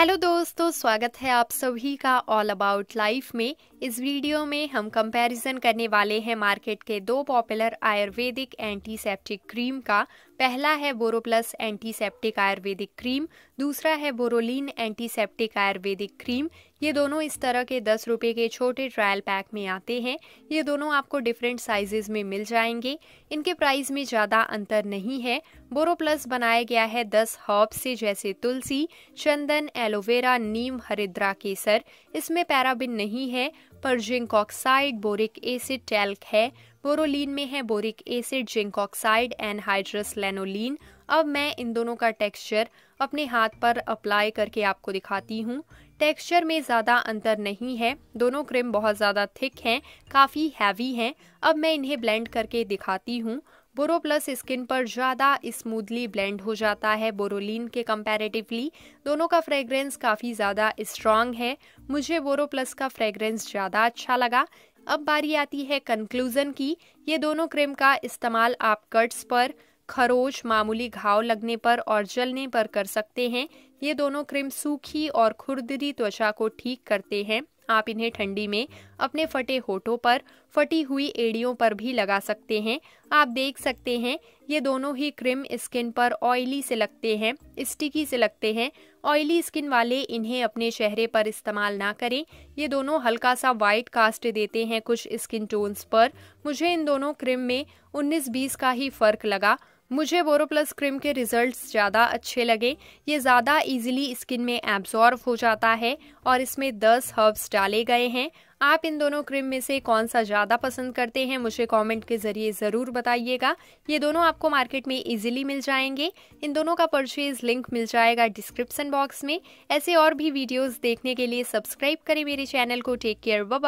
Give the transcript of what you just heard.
hello दोस्तों स्वागत है आप सभी का ऑल अबाउट लाइफ में इस वीडियो में हम कंपैरिजन करने वाले हैं मार्केट के दो पॉपुलर आयुर्वेदिक एंटीसेप्टिक क्रीम का पहला है बोरोप्लस एंटीसेप्टिक आयुर्वेदिक क्रीम दूसरा है बोरोलिन एंटीसेप्टिक आयुर्वेदिक क्रीम ये दोनों इस तरह के दस रुपए के छोटे ट्रायल पैक में आते हैं ये दोनों आपको डिफरेंट साइजेज में मिल जाएंगे इनके प्राइस में ज़्यादा अंतर नहीं है बोरो प्लस बनाया गया है दस हॉब से जैसे तुलसी चंदन एलोवेरा नीम हरिद्रा केसर इसमें पैराबिन नहीं है पर zinc oxide boric acid talc है बोरोलिन में है boric acid zinc oxide anhydrous lanolin अब मैं इन दोनों का टेक्सचर अपने हाथ पर अप्लाई करके आपको दिखाती हूँ टेक्सचर में ज़्यादा अंतर नहीं है दोनों क्रीम बहुत ज़्यादा थिक हैं काफ़ी हैवी हैं अब मैं इन्हें ब्लेंड करके दिखाती हूँ बोरो प्लस स्किन पर ज़्यादा स्मूथली ब्लेंड हो जाता है बोरोलिन के कंपैरेटिवली दोनों का फ्रेगरेंस काफ़ी ज़्यादा स्ट्रांग है मुझे बोरो प्लस का फ्रेगरेंस ज़्यादा अच्छा लगा अब बारी आती है कंक्लूज़न की ये दोनों क्रीम का इस्तेमाल आप कट्स पर खरोच मामूली घाव लगने पर और जलने पर कर सकते हैं ये दोनों क्रीम सूखी और खुरदरी त्वचा को ठीक करते हैं आप इन्हें ठंडी में अपने फटे होठों पर फटी हुई एड़ियों पर भी लगा सकते हैं आप देख सकते हैं ये दोनों ही क्रीम स्किन पर ऑयली से लगते हैं स्टिकी से लगते हैं ऑयली स्किन वाले इन्हें अपने चेहरे पर इस्तेमाल ना करें ये दोनों हल्का सा वाइट कास्ट देते हैं कुछ स्किन टोन्स पर मुझे इन दोनों क्रीम में 19-20 का ही फर्क लगा मुझे बोरोप्लस क्रीम के रिजल्ट्स ज़्यादा अच्छे लगे ये ज़्यादा इजीली स्किन में एब्जॉर्व हो जाता है और इसमें 10 हर्ब्स डाले गए हैं आप इन दोनों क्रीम में से कौन सा ज़्यादा पसंद करते हैं मुझे कमेंट के ज़रिए ज़रूर बताइएगा ये दोनों आपको मार्केट में इजीली मिल जाएंगे इन दोनों का परचेज लिंक मिल जाएगा डिस्क्रिप्सन बॉक्स में ऐसे और भी वीडियोज़ देखने के लिए सब्सक्राइब करें मेरे चैनल को टेक केयर व